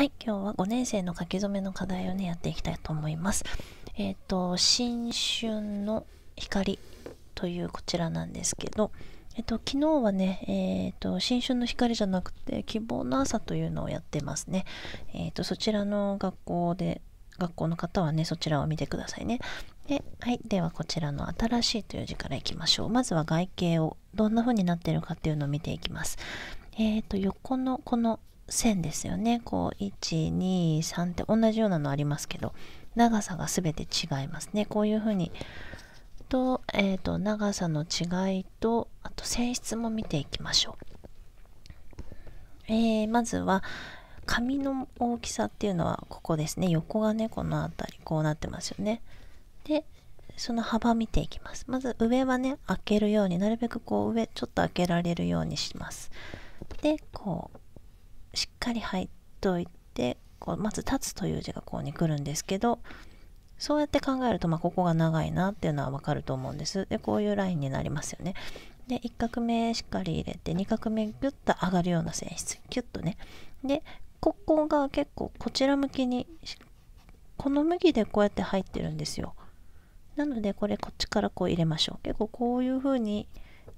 はい今日は5年生の書き初めの課題をねやっていきたいと思いますえっ、ー、と「新春の光」というこちらなんですけどえっ、ー、と、昨日はね、えっ、ー、と、新春の光じゃなくて、希望の朝というのをやってますね。えっ、と、そちらの学校で、学校の方はね、そちらを見てくださいね。で、はい。では、こちらの新しいという字からいきましょう。まずは外形を、どんな風になってるかっていうのを見ていきます。えっ、と、横のこの線ですよねこう123って同じようなのありますけど長さが全て違いますねこういうふうにと,、えーと、長さの違いとあと性質も見ていきましょう、えー、まずは紙の大きさっていうのはここですね横がねこの辺りこうなってますよねでその幅見ていきますまず上はね開けるようになるべくこう上ちょっと開けられるようにしますでこうしっかり入っといてこうまず「立つ」という字がここに来るんですけどそうやって考えると、まあ、ここが長いなっていうのはわかると思うんですでこういうラインになりますよねで1画目しっかり入れて2画目ギュッと上がるような線質キュッとねでここが結構こちら向きにこの麦でこうやって入ってるんですよなのでこれこっちからこう入れましょう結構こういう風に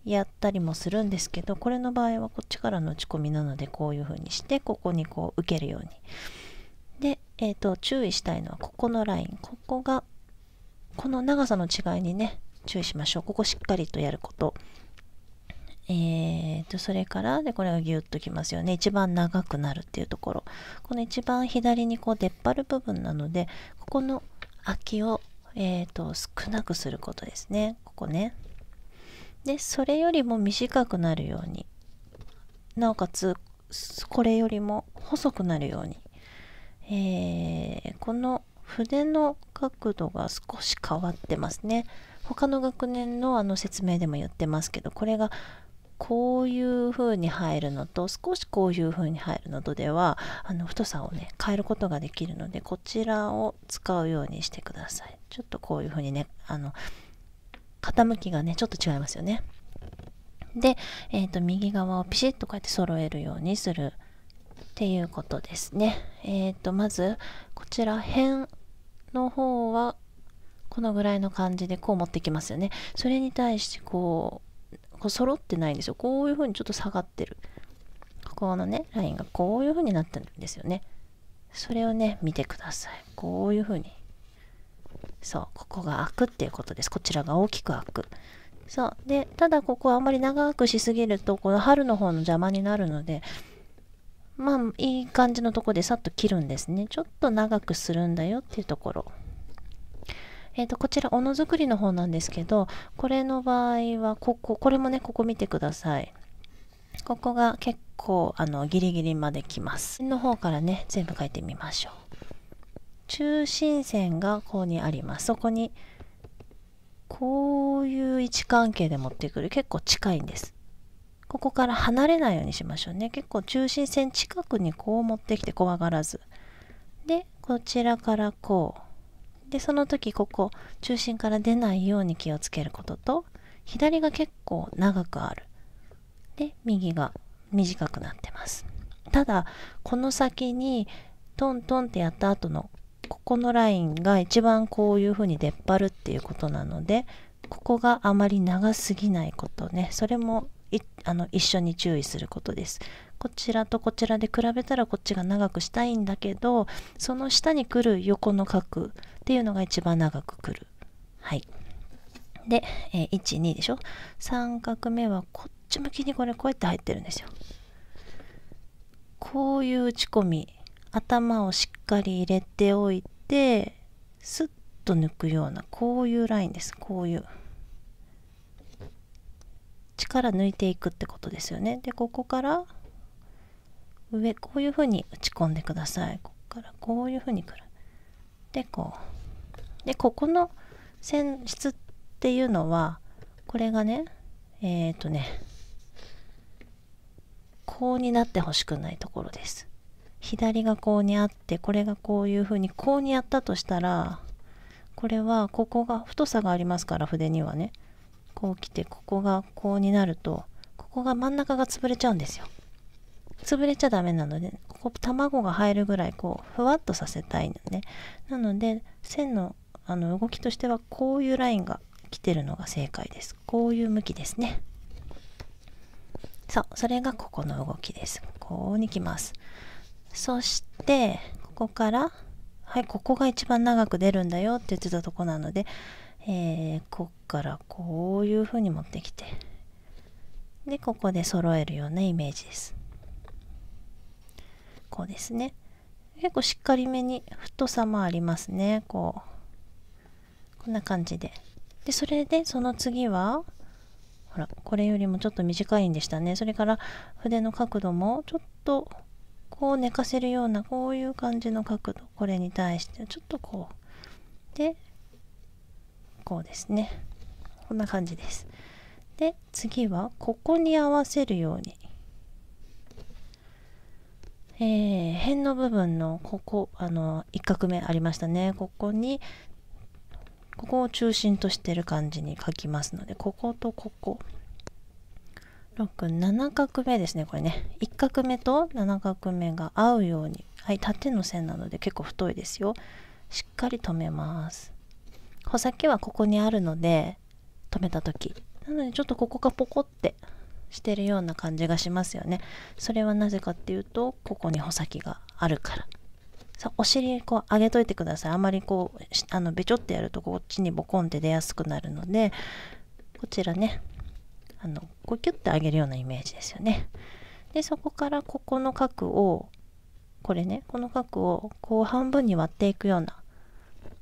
やったりもするんですけどこれの場合はこっちからの打ち込みなのでこういう風にしてここにこう受けるようにで、えーと、注意したいのはここのラインここがこの長さの違いにね注意しましょうここしっかりとやることえーと、それからでこれがギュッときますよね一番長くなるっていうところこの一番左にこう出っ張る部分なのでここの空きを、えーと少なくすることですねここねでそれよりも短くなるようになおかつこれよりも細くなるように、えー、この筆の角度が少し変わってますね他の学年のあの説明でも言ってますけどこれがこういう風に入るのと少しこういう風に入るのとではあの太さをね変えることができるのでこちらを使うようにしてくださいちょっとこういう風にねあの傾きがねちょっと違いますよねで、えーと、右側をピシッとこうやって揃えるようにするっていうことですねえっ、ー、とまずこちら辺の方はこのぐらいの感じでこう持ってきますよねそれに対してこうこう揃ってないんですよこういう風にちょっと下がってるここのねラインがこういう風になってるんですよねそれをね見てくださいこういう風にそうここが開くっていうことですこちらが大きく開くそうでただここはあんまり長くしすぎるとこの春の方の邪魔になるのでまあいい感じのとこでさっと切るんですねちょっと長くするんだよっていうところえーと、こちらおのづくりの方なんですけどこれの場合はこここれもねここ見てくださいここが結構あのギリギリまできますの方からね全部書いてみましょう中心線がここにありますそこにこういう位置関係で持ってくる結構近いんですここから離れないようにしましょうね結構中心線近くにこう持ってきて怖がらずでこちらからこうでその時ここ中心から出ないように気をつけることと左が結構長くあるで右が短くなってますただこの先にトントンってやった後のここのラインが一番こういうふうに出っ張るっていうことなのでここがあまり長すぎないことねそれもあの一緒に注意することですこちらとこちらで比べたらこっちが長くしたいんだけどその下に来る横の角っていうのが一番長く来るはいで、えー、12でしょ3角目はこっち向きにこれこうやって入ってるんですよこういう打ち込み頭をしっかり入れておいてスッと抜くようなこういうラインですこういう力抜いていくってことですよねでここから上こういうふうに打ち込んでくださいここからこういうふうにくるでこうでここの線質っていうのはこれがねえっ、ー、とねこうになってほしくないところです左がこうにあってこれがこういうふうにこうにやったとしたらこれはここが太さがありますから筆にはねこうきてここがこうになるとここが真ん中が潰れちゃうんですよ潰れちゃダメなのでここ卵が入るぐらいこうふわっとさせたいのねなので線のあの動きとしてはこういうラインが来てるのが正解ですこういう向きですねさあそれがここの動きですこうにきますそしてここからはいここが一番長く出るんだよって言ってたとこなので、えー、こっからこういう風に持ってきてでここで揃えるようなイメージですこうですね結構しっかりめに太さもありますねこうこんな感じででそれでその次はほらこれよりもちょっと短いんでしたねそれから筆の角度もちょっとこう寝かせるようなこういう感じの角度これに対してちょっとこうでこうですねこんな感じですで次はここに合わせるようにえー、辺の部分のここあの1画目ありましたねここにここを中心としてる感じに書きますのでこことここ67画目ですねこれね1画目と7画目が合うようにはい縦の線なので結構太いですよしっかり留めます穂先はここにあるので留めた時なのでちょっとここがポコってしてるような感じがしますよねそれはなぜかっていうとここに穂先があるからさお尻こう上げといてくださいあまりこうあのべちょってやるとこっちにボコンって出やすくなるのでこちらねあのこうキュッて上げるようなイメージですよね。でそこからここの角をこれねこの角をこう半分に割っていくような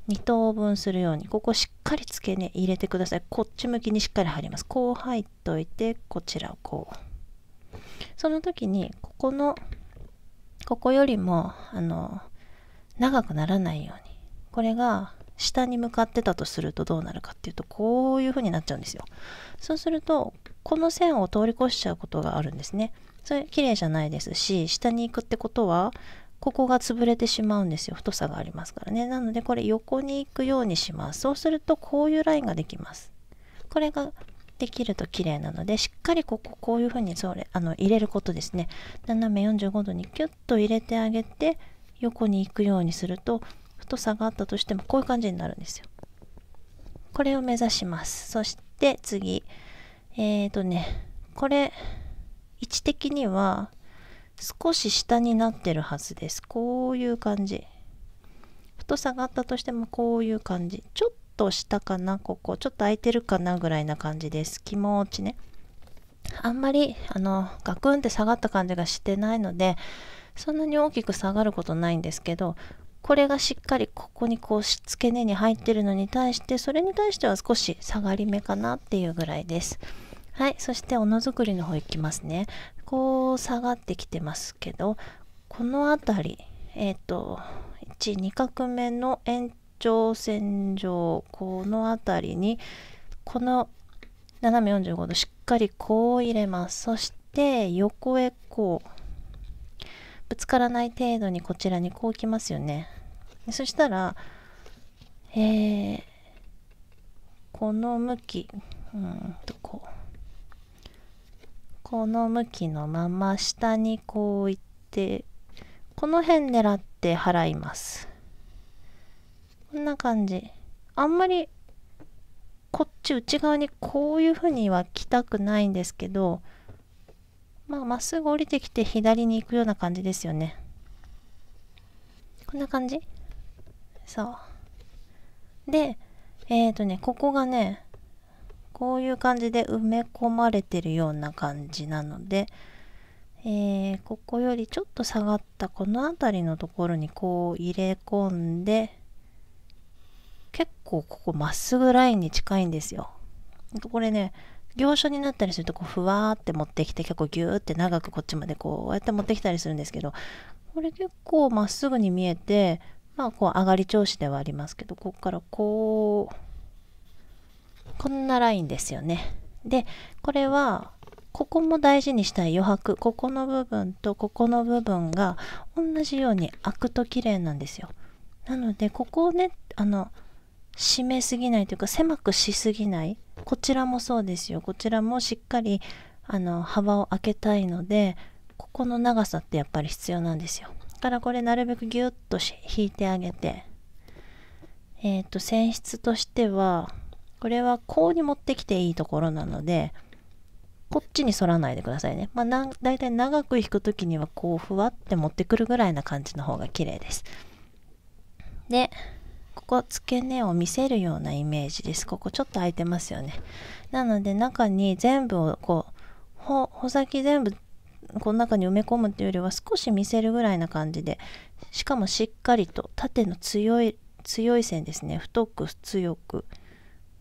2等分するようにここしっかり付け根入れてくださいこっち向きにしっかり入りますこう入っといてこちらをこうその時にここのここよりもあの長くならないようにこれが下に向かってたとするとどうなるかっていうとこういう風になっちゃうんですよそうするとこの線を通り越しちゃうことがあるんですね。それ綺麗じゃないですし下に行くってことはここが潰れてしまうんですよ太さがありますからねなのでこれ横に行くようにしますそうするとこういうラインができますこれができると綺麗なのでしっかりこここういうふうにそれあの入れることですね斜め45度にキュッと入れてあげて横に行くようにすると太さがあったとしてもこういう感じになるんですよこれを目指しますそして次えーとね、これ、位置的には少し下になってるはずです。こういう感じ。と下がったとしてもこういう感じ。ちょっと下かな、ここ。ちょっと空いてるかなぐらいな感じです。気持ちね。あんまり、あの、ガクンって下がった感じがしてないので、そんなに大きく下がることないんですけど、これがしっかりここにこうし付け根に入ってるのに対してそれに対しては少し下がり目かなっていうぐらいですはいそしておのづくりの方いきますねこう下がってきてますけどこの辺りえっ、ー、と12画目の延長線上この辺りにこの斜め45度しっかりこう入れますそして横へこうぶつからない程度にこちらにこう来ますよねそしたら、えー、この向きうんとこうこの向きのまま下にこういってこの辺狙って払いますこんな感じあんまりこっち内側にこういうふうには来たくないんですけどまあ、まっすぐ降りてきて左に行くような感じですよね。こんな感じそう。で、えっ、ー、とね、ここがね、こういう感じで埋め込まれてるような感じなので、えー、ここよりちょっと下がったこの辺りのところにこう入れ込んで、結構ここまっすぐラインに近いんですよ。これね、行書になったりするとこうふわーって持ってきて結構ギューって長くこっちまでこうやって持ってきたりするんですけどこれ結構まっすぐに見えてまあこう上がり調子ではありますけどここからこうこんなラインですよね。でこれはここも大事にしたい余白ここの部分とここの部分が同じように開くと綺麗なんですよ。なのでここをねあの締めすぎないというか狭くしすぎないこちらもそうですよこちらもしっかりあの幅を開けたいのでここの長さってやっぱり必要なんですよだからこれなるべくギュッと引いてあげてえっ、ー、と選質としてはこれはこうに持ってきていいところなのでこっちに反らないでくださいね、まあ、なだいたい長く引く時にはこうふわって持ってくるぐらいな感じの方が綺麗ですでこ付け根を見せるようなイメージですここちょっと空いてますよねなので中に全部をこう穂先全部この中に埋め込むっていうよりは少し見せるぐらいな感じでしかもしっかりと縦の強い強い線ですね太く強く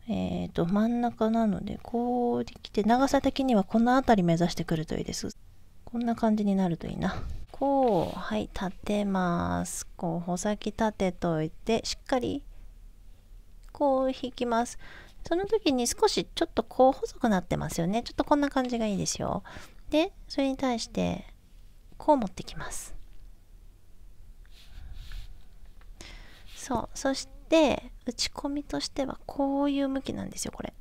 えーと真ん中なのでこうできて長さ的にはこの辺り目指してくるといいですこんな感じになるといいなこうはい立てますこう穂先立てといてしっかりこう引きますその時に少しちょっとこう細くなってますよねちょっとこんな感じがいいですよでそれに対してこう持ってきますそうそして打ち込みとしてはこういう向きなんですよこれ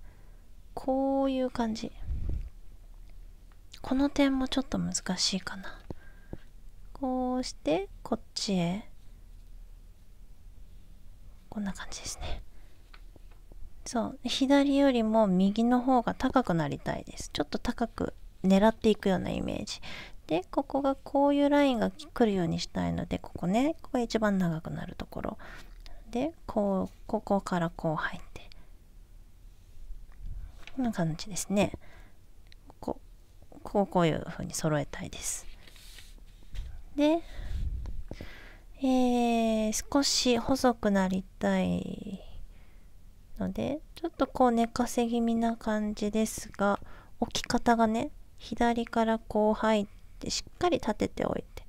こういう感じこの点もちょっと難しいかなこうしてこっちへこんな感じですねそう左よりも右の方が高くなりたいですちょっと高く狙っていくようなイメージでここがこういうラインが来るようにしたいのでここねここが一番長くなるところでこうここからこう入ってこんな感じですねこここういうふうに揃えたいですで、えー、少し細くなりたいので、ちょっとこう寝かせ気味な感じですが、置き方がね、左からこう入って、しっかり立てておいて。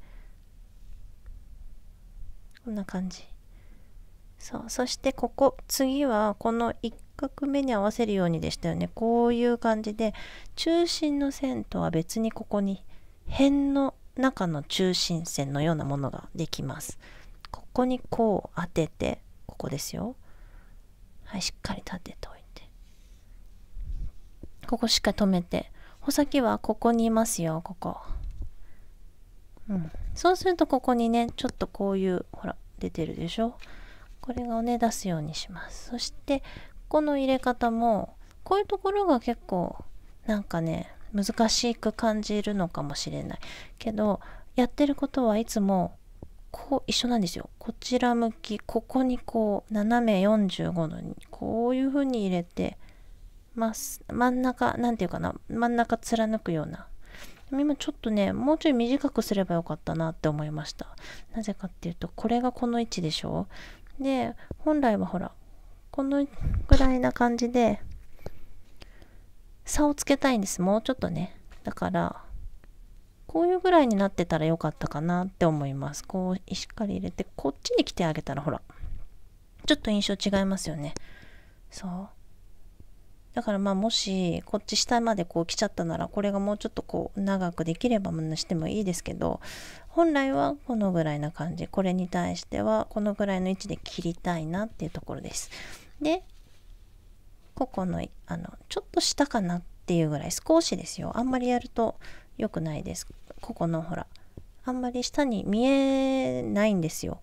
こんな感じ。そう、そしてここ、次はこの1画目に合わせるようにでしたよね。こういう感じで、中心の線とは別にここに辺の中の中心線のようなものができます。ここにこう当てて、ここですよ。はい、しっかり立てておいて。ここしっかり止めて。穂先はここにいますよ、ここ。うん。そうするとここにね、ちょっとこういう、ほら、出てるでしょこれがね、出すようにします。そして、ここの入れ方も、こういうところが結構、なんかね、難しく感じるのかもしれないけどやってることはいつもこう一緒なんですよこちら向きここにこう斜め45度にこういう風に入れてます真ん中何て言うかな真ん中貫くような今ちょっとねもうちょい短くすればよかったなって思いましたなぜかっていうとこれがこの位置でしょで本来はほらこのぐらいな感じで差をつけたいんですもうちょっとねだからこういうぐらいになってたらよかったかなって思いますこうしっかり入れてこっちに来てあげたらほらちょっと印象違いますよねそうだからまあもしこっち下までこう来ちゃったならこれがもうちょっとこう長くできればしてもいいですけど本来はこのぐらいな感じこれに対してはこのぐらいの位置で切りたいなっていうところです。でここのあのちょっと下かなっていうぐらい少しですよあんまりやると良くないですここのほらあんまり下に見えないんですよ、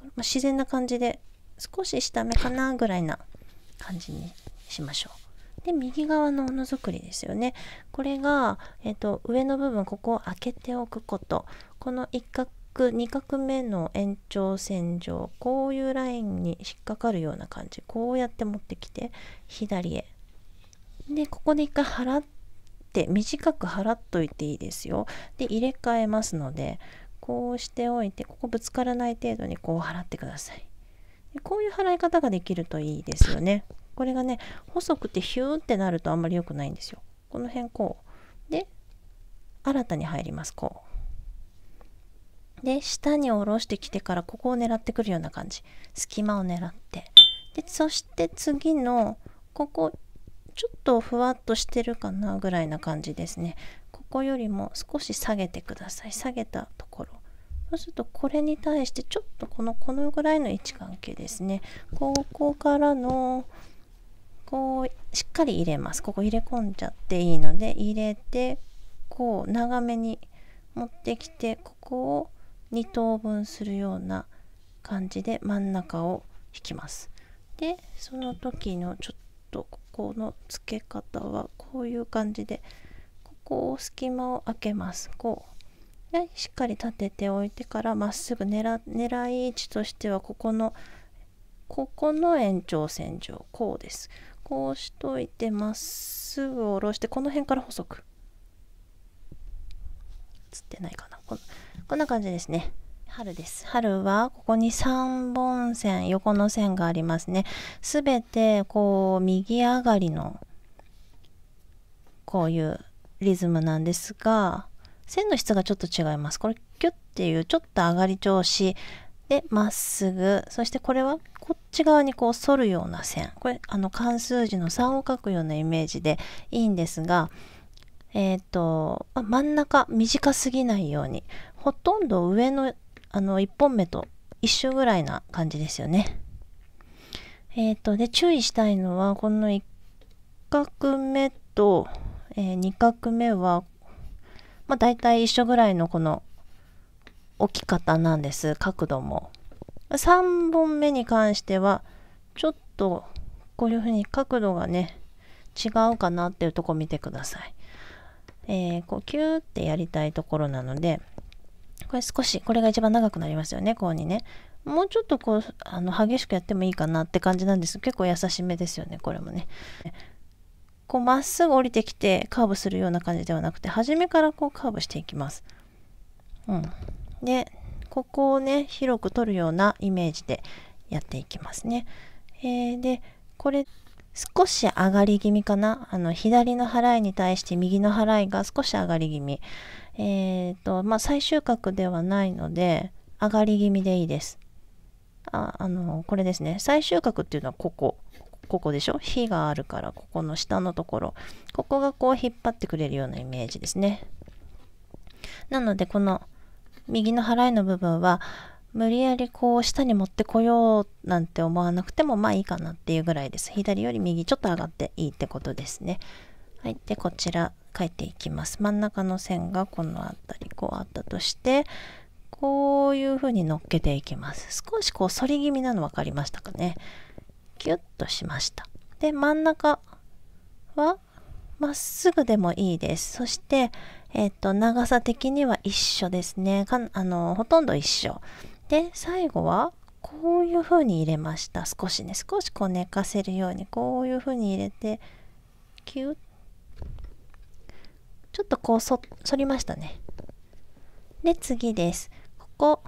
まあ、自然な感じで少し下目かなぐらいな感じにしましょうで右側のものづくりですよねこれが、えーと、と上の部分ここを開けておくことこの一角角2画目の延長線上こういうラインに引っかかるような感じこうやって持ってきて左へでここで一回払って短く払っといていいですよで入れ替えますのでこうしておいてここぶつからない程度にこう払ってくださいでこういう払い方ができるといいですよねこれがね細くてヒューってなるとあんまり良くないんですよこの辺こうで新たに入りますこうで下に下ろしてきてからここを狙ってくるような感じ隙間を狙ってでそして次のここちょっとふわっとしてるかなぐらいな感じですねここよりも少し下げてください下げたところそうするとこれに対してちょっとこのこのぐらいの位置関係ですねここからのこうしっかり入れますここ入れ込んじゃっていいので入れてこう長めに持ってきてここを2等分するような感じで真ん中を引きます。でその時のちょっとここの付け方はこういう感じでここを隙間を開けます。こうでしっかり立てておいてからまっすぐ狙狙い位置としてはここのここの延長線上こうです。こうしといてまっすぐ下ろしてこの辺から細く。ってないかなこんこんな感じですね春です春はここに3本線横の線がありますねすべてこう右上がりのこういうリズムなんですが線の質がちょっと違いますこれキュッていうちょっと上がり調子でまっすぐそしてこれはこっち側にこう反るような線これあの漢数字の3を書くようなイメージでいいんですがえっ、ー、と真ん中短すぎないようにほとんど上のあの1本目と一緒ぐらいな感じですよね。えっ、ー、とで注意したいのはこの1画目と、えー、2画目は、まあ、大体一緒ぐらいのこの置き方なんです角度も。3本目に関してはちょっとこういうふうに角度がね違うかなっていうとこ見てください。えー、こうキューってやりたいところなのでこれ少しこれが一番長くなりますよねこうにねもうちょっとこうあの激しくやってもいいかなって感じなんです結構優しめですよねこれもねこうまっすぐ降りてきてカーブするような感じではなくて初めからこうカーブしていきます、うん、でここをね広く取るようなイメージでやっていきますね、えー、でこれ少し上がり気味かな。あの、左の払いに対して右の払いが少し上がり気味。えっ、ー、と、まあ、最終格ではないので、上がり気味でいいです。あ、あの、これですね。最終格っていうのはここ。ここでしょ火があるから、ここの下のところ。ここがこう引っ張ってくれるようなイメージですね。なので、この右の払いの部分は、無理やりこう下に持ってこようなんて思わなくてもまあいいかなっていうぐらいです左より右ちょっと上がっていいってことですねはいでこちら書いていきます真ん中の線がこの辺りこうあったとしてこういう風に乗っけていきます少しこう反り気味なの分かりましたかねキュッとしましたで真ん中はまっすぐでもいいですそして、えっと、と長さ的には一緒ですねかあのほとんど一緒で最後はこういう風に入れました少しね少しこう寝かせるようにこういう風に入れてキュッちょっとこうそ反りましたねで次ですここ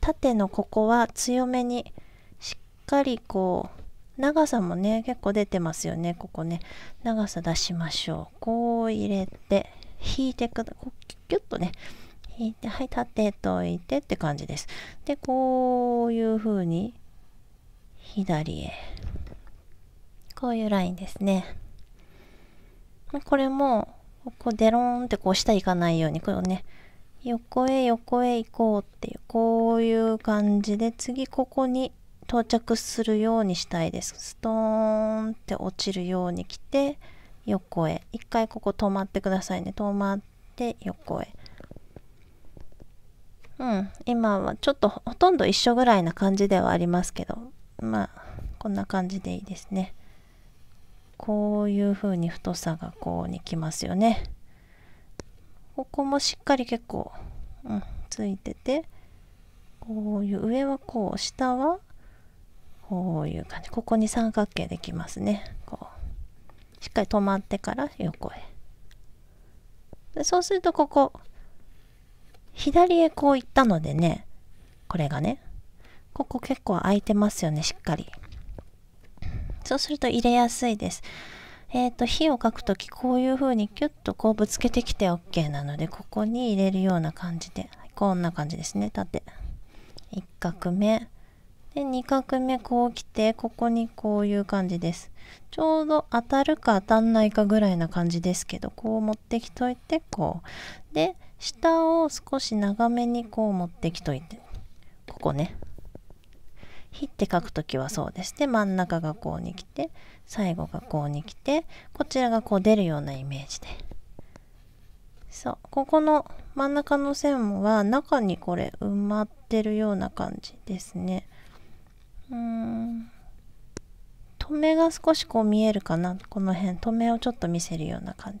縦のここは強めにしっかりこう長さもね結構出てますよねここね長さ出しましょうこう入れて引いてくださいキュッとねはいはい立てといてって感じですでこういう風に左へこういうラインですねこれもここデローンってこう下行かないようにこれをね横へ横へ行こうっていうこういう感じで次ここに到着するようにしたいですストーンって落ちるように来て横へ一回ここ止まってくださいね止まって横へうん今はちょっとほとんど一緒ぐらいな感じではありますけどまあこんな感じでいいですねこういう風に太さがこうにきますよねここもしっかり結構、うん、ついててこういう上はこう下はこういう感じここに三角形できますねこうしっかり止まってから横へでそうするとここ左へこう行ったのでね、これがね、ここ結構空いてますよね、しっかり。そうすると入れやすいです。えっ、ー、と、火をかくとき、こういう風にキュッとこうぶつけてきて OK なので、ここに入れるような感じで、こんな感じですね、縦。1画目。で、2画目こう来て、ここにこういう感じです。ちょうど当たるか当たんないかぐらいな感じですけど、こう持ってきといて、こう。で、下を少し長めにこう持ってきといてここね「ひ」って書くときはそうですで真ん中がこうに来て最後がこうに来てこちらがこう出るようなイメージでそうここの真ん中の線は中にこれ埋まってるような感じですねうーん止めが少しこう見えるかなこの辺止めをちょっと見せるような感じ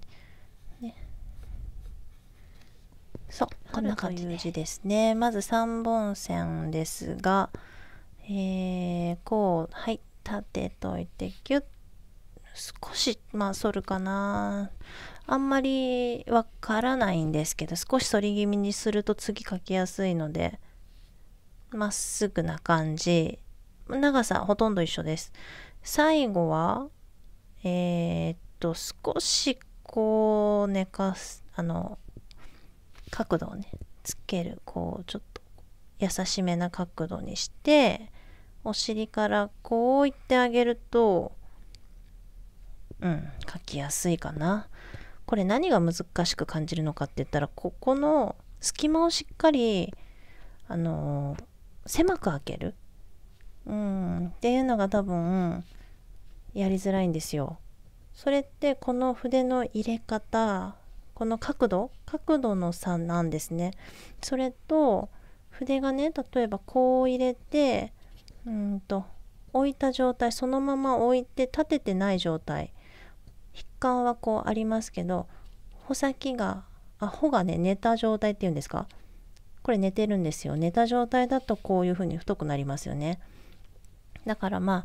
そうこんな感じで字ですねまず3本線ですが、えー、こうはい立てといてギュッ少しまあ反るかなあんまりわからないんですけど少し反り気味にすると次書きやすいのでまっすぐな感じ長さほとんど一緒です最後はえー、っと少しこう寝かすあの角度をねつけるこうちょっと優しめな角度にしてお尻からこういってあげるとうん書きやすいかなこれ何が難しく感じるのかって言ったらここの隙間をしっかりあのー、狭く開ける、うん、っていうのが多分やりづらいんですよそれってこの筆の入れ方この角度角度の差なんですね。それと筆がね例えばこう入れてうんと置いた状態そのまま置いて立ててない状態筆管はこうありますけど穂先があ穂がね寝た状態っていうんですかこれ寝てるんですよ寝た状態だとこういう風に太くなりますよねだからまあ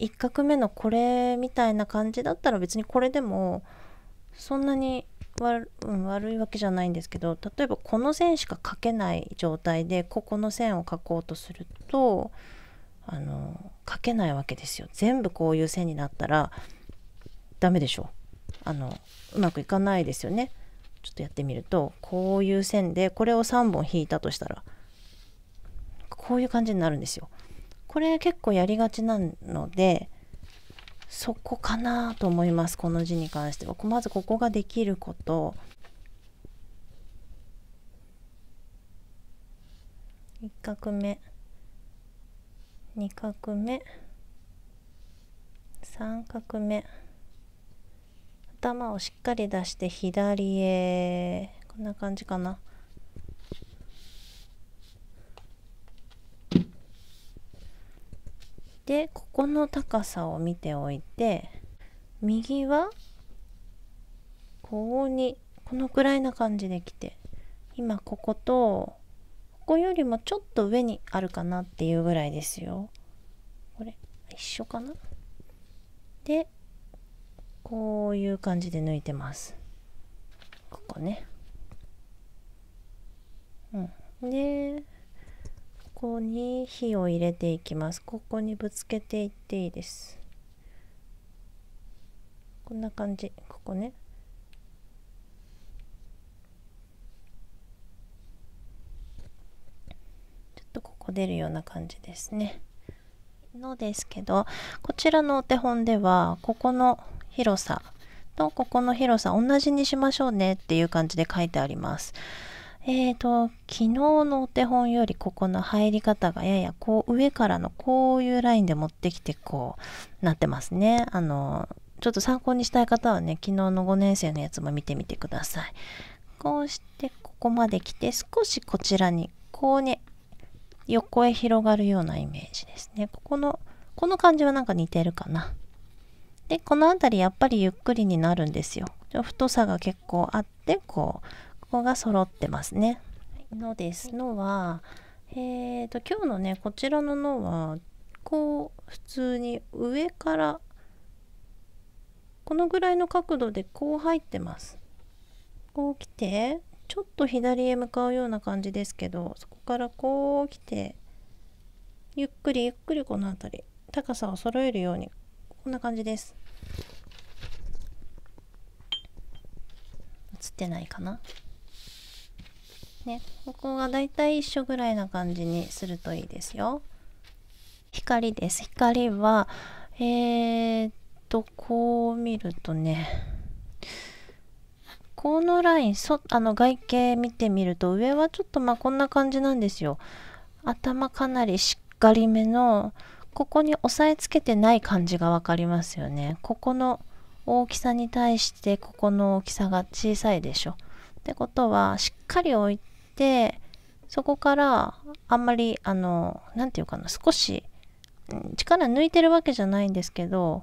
1画目のこれみたいな感じだったら別にこれでもそんなに悪,、うん、悪いわけじゃないんですけど例えばこの線しか書けない状態でここの線を書こうとするとあの書けないわけですよ。全部こういう線になったらダメでしょあのうまくいかないですよね。ちょっとやってみるとこういう線でこれを3本引いたとしたらこういう感じになるんですよ。これ結構やりがちなのでそこかなと思いますこの字に関してはまずここができること1画目2画目3画目頭をしっかり出して左へこんな感じかなでここの高さを見ておいて右はここにこのくらいな感じで来て今こことここよりもちょっと上にあるかなっていうぐらいですよ。これ一緒かなでこういう感じで抜いてます。ここね。うん、でここに火を入れていきますここにぶつけていっていいですこんな感じここねちょっとここ出るような感じですねのですけどこちらのお手本ではここの広さとここの広さ同じにしましょうねっていう感じで書いてあります。えーと、昨日のお手本よりここの入り方がややこう上からのこういうラインで持ってきてこうなってますね。あの、ちょっと参考にしたい方はね、昨日の5年生のやつも見てみてください。こうしてここまで来て少しこちらに、こうね、横へ広がるようなイメージですね。ここの、この感じはなんか似てるかな。で、この辺りやっぱりゆっくりになるんですよ。太さが結構あって、こう、こが揃ってますね。のですのは、えーと、と今日のねこちらの「の」はこう普通に上からこのぐらいの角度でこう入ってます。こう来てちょっと左へ向かうような感じですけどそこからこう来てゆっくりゆっくりこの辺り高さを揃えるようにこんな感じです。映ってないかなねここがだいたい一緒ぐらいな感じにするといいですよ光です光はえー、っとこう見るとねこのラインそあの外形見てみると上はちょっとまあこんな感じなんですよ頭かなりしっかりめのここに押さえつけてない感じが分かりますよねここの大きさに対してここの大きさが小さいでしょってことはしっかり置いでそこからあんまりあの何て言うかな少し力抜いてるわけじゃないんですけど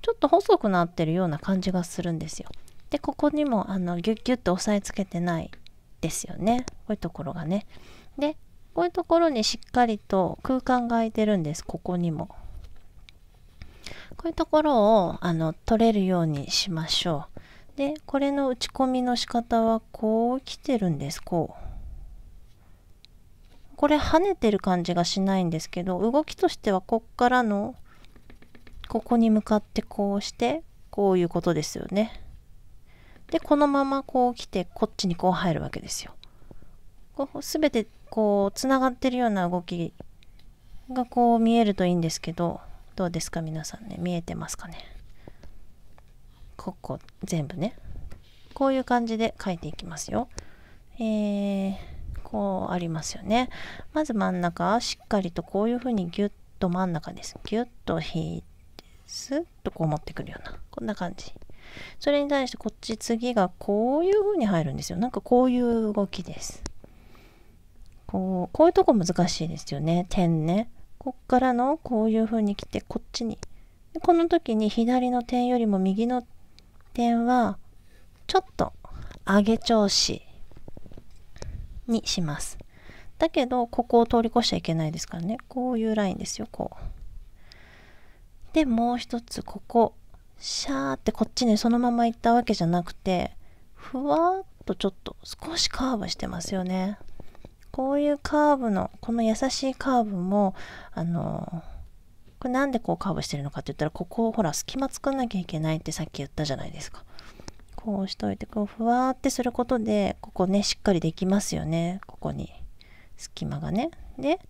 ちょっと細くなってるような感じがするんですよ。でここにもあのギュッギュッと押さえつけてないですよねこういうところがね。でこういうところにしっかりと空間が空いてるんですここにも。こういうところをあの取れるようにしましょう。でこれの打ち込みの仕方はこう来てるんですこう。これ跳ねてる感じがしないんですけど動きとしてはこっからのここに向かってこうしてこういうことですよね。でこのままこう来てこっちにこう入るわけですよ。こう全てこうつながってるような動きがこう見えるといいんですけどどうですか皆さんね見えてますかね。ここ全部ねこういう感じで書いていきますよ。えーこうありますよねまず真ん中しっかりとこういうふうにギュッと真ん中ですギュッと引いてスッとこう持ってくるようなこんな感じそれに対してこっち次がこういうふうに入るんですよなんかこういう動きですこうこういうとこ難しいですよね点ねこっからのこういうふうに来てこっちにでこの時に左の点よりも右の点はちょっと上げ調子にします。だけど、ここを通り越しちゃいけないですからね。こういうラインですよ、こう。で、もう一つ、ここ、シャーってこっちねそのまま行ったわけじゃなくて、ふわっとちょっと少しカーブしてますよね。こういうカーブの、この優しいカーブも、あの、これなんでこうカーブしてるのかって言ったら、ここをほら隙間作んなきゃいけないってさっき言ったじゃないですか。こうしといてこうふわーってすることでここねしっかりできますよねここに隙間がねで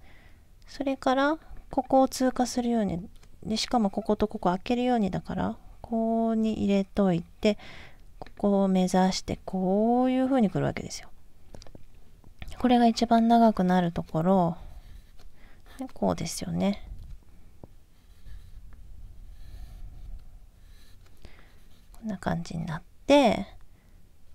それからここを通過するようにでしかもこことここ開けるようにだからこうに入れといてここを目指してこういうふうにくるわけですよこれが一番長くなるところこうですよねこんな感じになって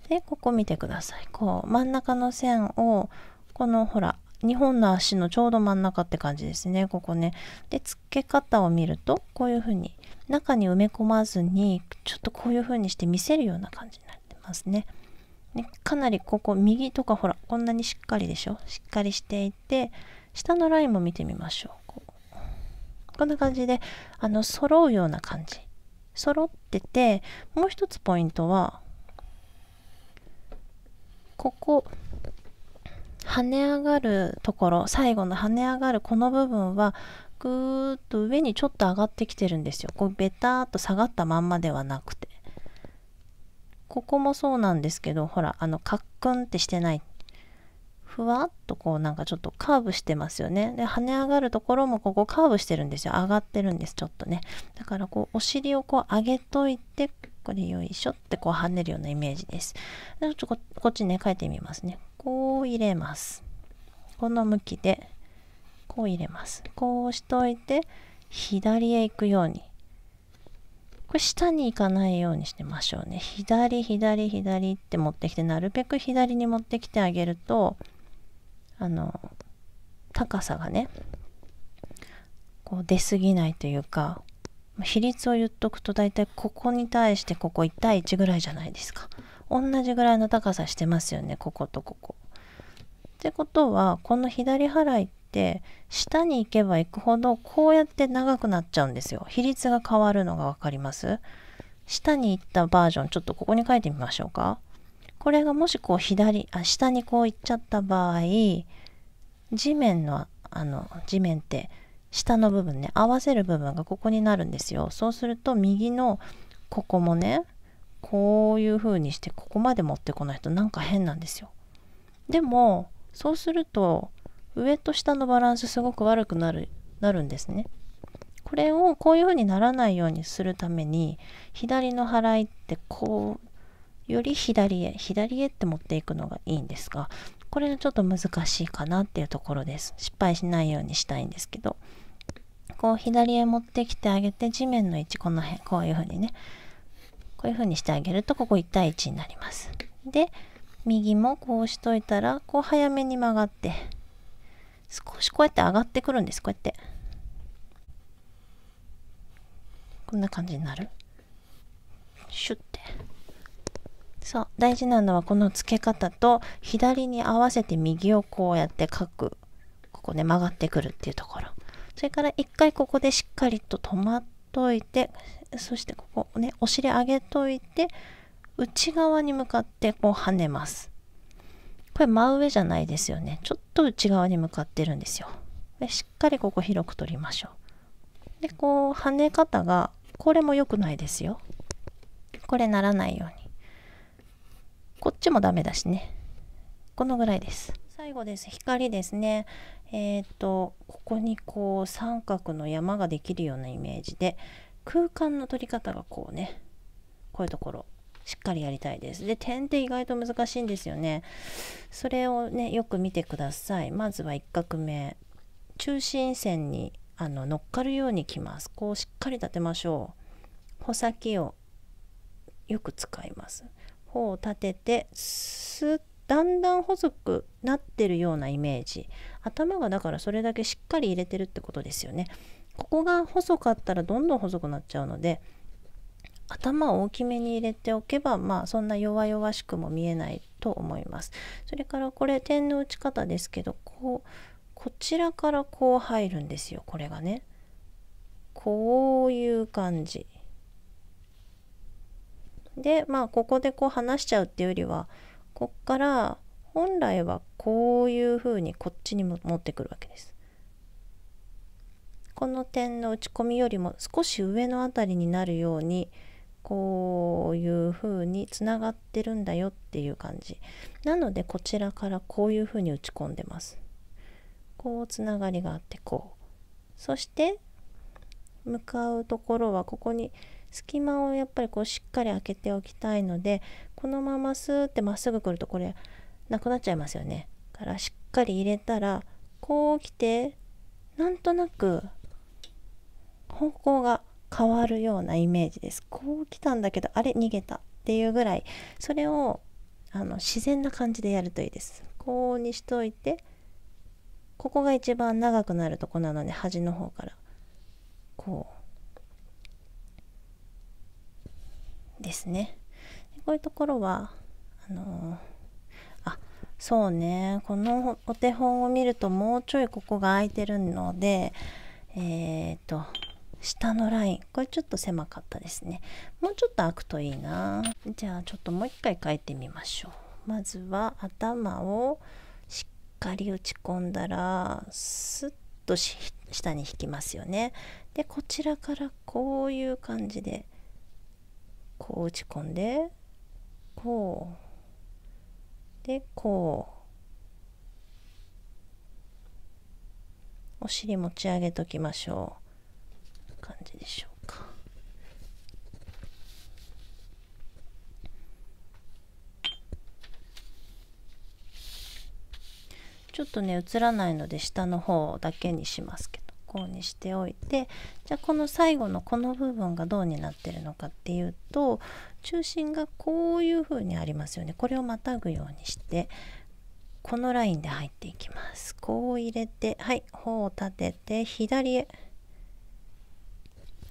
でここ見てくださいこう真ん中の線をこのほら2本の足のちょうど真ん中って感じですねここねで付け方を見るとこういう風に中に埋め込まずにちょっとこういう風にして見せるような感じになってますねねかなりここ右とかほらこんなにしっかりでしょしっかりしていて下のラインも見てみましょうこんな感じであの揃うような感じ揃っててもう一つポイントはここ跳ね上がるところ最後の跳ね上がるこの部分はぐーっと上にちょっと上がってきてるんですよこうベターっと下がったまんまではなくてここもそうなんですけどほらあのカックンってしてないふわっとこうなんかちょっとカーブしてますよね。で、跳ね上がるところもここカーブしてるんですよ。上がってるんです、ちょっとね。だからこうお尻をこう上げといて、これよいしょってこう跳ねるようなイメージです。でちょっとここっちね、書いてみますね。こう入れます。この向きで、こう入れます。こうしといて、左へ行くように。これ下に行かないようにしてましょうね。左、左、左って持ってきて、なるべく左に持ってきてあげると、あの高さがねこう出過ぎないというか比率を言っとくと大体ここに対してここ1対1ぐらいじゃないですか同じぐらいの高さしてますよねこことここ。ってことはこの左払いって下に行けば行くほどこうやって長くなっちゃうんですよ比率が変わるのが分かります下に行ったバージョンちょっとここに書いてみましょうか。これがもしこう左あ下にこう行っちゃった場合地面のあの地面って下の部分ね合わせる部分がここになるんですよそうすると右のここもねこういう風にしてここまで持ってこないとなんか変なんですよでもそうすると上と下のバランスすごく悪くなるなるんですねこれをこういう風にならないようにするために左の払いってこうより左へ左へって持っていくのがいいんですがこれがちょっと難しいかなっていうところです失敗しないようにしたいんですけどこう左へ持ってきてあげて地面の位置この辺こういう風にねこういう風にしてあげるとここ1対1になりますで右もこうしといたらこう早めに曲がって少しこうやって上がってくるんですこうやってこんな感じになるシュッそう大事なのはこの付け方と左に合わせて右をこうやって書くここね曲がってくるっていうところそれから一回ここでしっかりと止まっといてそしてここねお尻上げといて内側に向かってこう跳ねますこれ真上じゃないですよねちょっと内側に向かってるんですよでしっかりここ広く取りましょうでこう跳ね方がこれも良くないですよこれならないようにこっちもダメだしねこのぐらいです最後です光ですねえっ、ー、とここにこう三角の山ができるようなイメージで空間の取り方がこうねこういうところしっかりやりたいです。で点って意外と難しいんですよね。それをねよく見てください。まずは1画目中心線にあの乗っかるようにきます。こうしっかり立てましょう。穂先をよく使います。方を立ててすだんだん細くなってるようなイメージ頭がだからそれだけしっかり入れてるってことですよねここが細かったらどんどん細くなっちゃうので頭を大きめに入れておけばまあそんな弱々しくも見えないと思いますそれからこれ点の打ち方ですけどこうこちらからこう入るんですよこれがねこういう感じでまあここでこう話しちゃうっていうよりはこっから本来はこういうふうにこっちにも持ってくるわけです。この点の打ち込みよりも少し上の辺りになるようにこういうふうにつながってるんだよっていう感じなのでこちらからこういうふうに打ち込んでますこうつながりがあってこうそして向かうところはここに隙間をやっぱりこうしっかり開けておきたいのでこのまますってまっすぐ来るとこれなくなっちゃいますよねからしっかり入れたらこう来てなんとなく方向が変わるようなイメージですこう来たんだけどあれ逃げたっていうぐらいそれをあの自然な感じでやるといいですこうにしといてここが一番長くなるとこなので端の方からこうですねこういうところはあのー、あそうねこのお手本を見るともうちょいここが空いてるのでえっ、ー、と下のラインこれちょっと狭かったですねもうちょっと開くといいなじゃあちょっともう一回書いてみましょうまずは頭をしっかり打ち込んだらスッと下に引きますよねでこちらからこういう感じでこう打ち込んでこうでこうお尻持ち上げときましょう感じでしょうかちょっとね映らないので下の方だけにしますけどこうにしておいてじゃあこの最後のこの部分がどうになってるのかっていうと中心がこういう風にありますよねこれをまたぐようにしてこのラインで入っていきますこう入れてはい頬を立てて左へ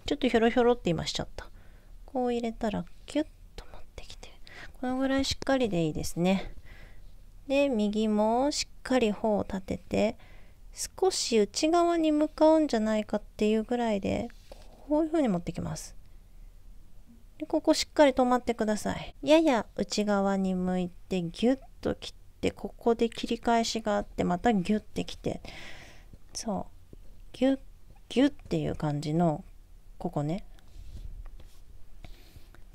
ちょっとひょろひょろって今しちゃったこう入れたらキュッと持ってきてこのぐらいしっかりでいいですねで右もしっかり頬を立てて少し内側に向かうんじゃないかっていうぐらいでこういうふうに持ってきますでここしっかり止まってくださいやや内側に向いてギュッと切ってここで切り返しがあってまたギュッてきてそうギュッギュッっていう感じのここね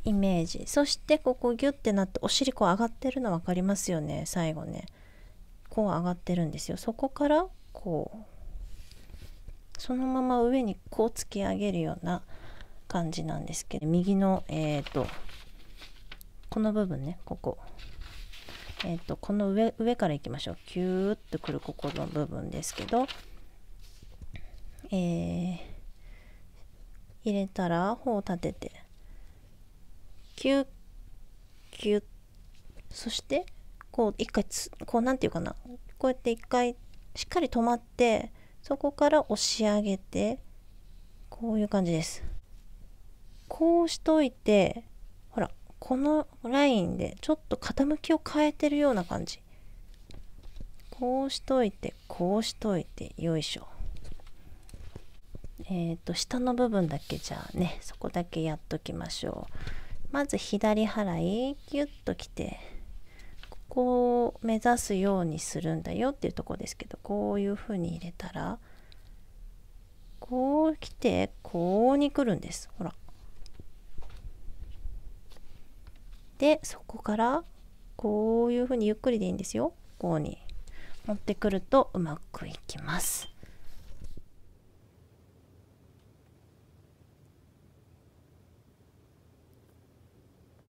イメージそしてここギュッてなってお尻こう上がってるの分かりますよね最後ねこう上がってるんですよそこからこうそのまま上にこう突き上げるような感じなんですけど右のえっ、ー、とこの部分ねここえっ、ー、とこの上上からいきましょうキューッとくるここの部分ですけどえー、入れたら頬を立ててキュッキュッそしてこう一回こうなんていうかなこうやって一回しっかり止まってそこから押し上げてこういう感じですこうしといてほらこのラインでちょっと傾きを変えてるような感じこうしといてこうしといてよいしょえっ、ー、と下の部分だけじゃあねそこだけやっときましょうまず左払いギュッときてこう目指すようにするんだよっていうとこですけどこういうふうに入れたらこう来てこうに来るんですほら。でそこからこういうふうにゆっくりでいいんですよこうに持ってくるとうまくいきます。